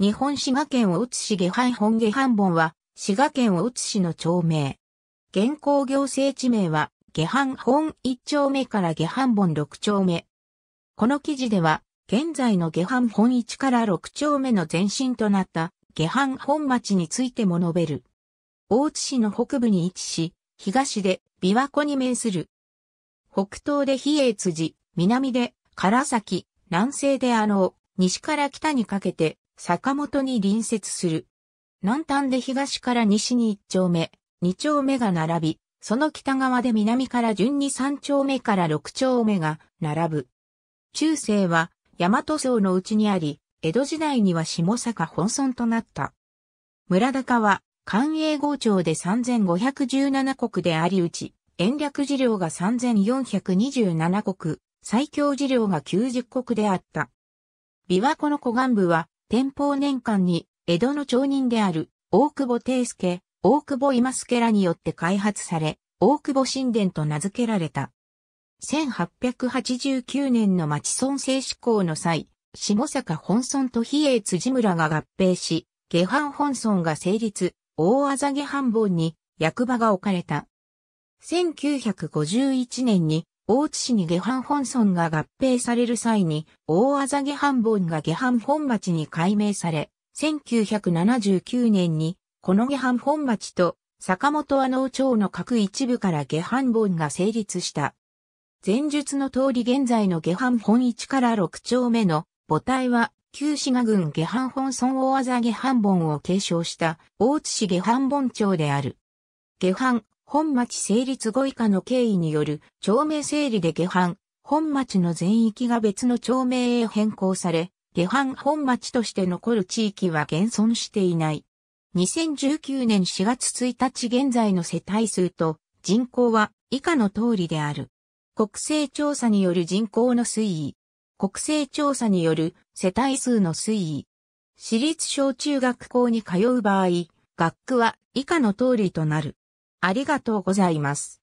日本滋賀県大津市下半本下半本は、滋賀県大津市の町名。現行行政地名は、下半本1丁目から下半本6丁目。この記事では、現在の下半本1から6丁目の前身となった下半本町についても述べる。大津市の北部に位置し、東で琵琶湖に面する。北東で比叡辻、南で唐崎、南西であの、西から北にかけて坂本に隣接する。南端で東から西に1丁目、2丁目が並び、その北側で南から順に3丁目から6丁目が並ぶ。中世は大和層のうちにあり、江戸時代には下坂本村となった。村高は官営豪町で3517国でありうち、延暦事領が3427国、最強事領が90国であった。琵琶湖の湖岸部は天保年間に、江戸の町人である、大久保定介、大久保今助らによって開発され、大久保神殿と名付けられた。1889年の町村制施行の際、下坂本村と比叡辻村が合併し、下半本村が成立、大あざげ半本に役場が置かれた。1951年に大津市に下半本村が合併される際に、大あざ下半本が下半本町に改名され、1979年に、この下半本町と、坂本阿能町の各一部から下半本が成立した。前述の通り現在の下半本1から6丁目の母体は、旧滋賀郡下半本村大あざ下半本を継承した、大津市下半本町である。下半本町成立後以下の経緯による町名整理で下藩、本町の全域が別の町名へ変更され、下藩本町として残る地域は現存していない。2019年4月1日現在の世帯数と人口は以下の通りである。国勢調査による人口の推移。国勢調査による世帯数の推移。私立小中学校に通う場合、学区は以下の通りとなる。ありがとうございます。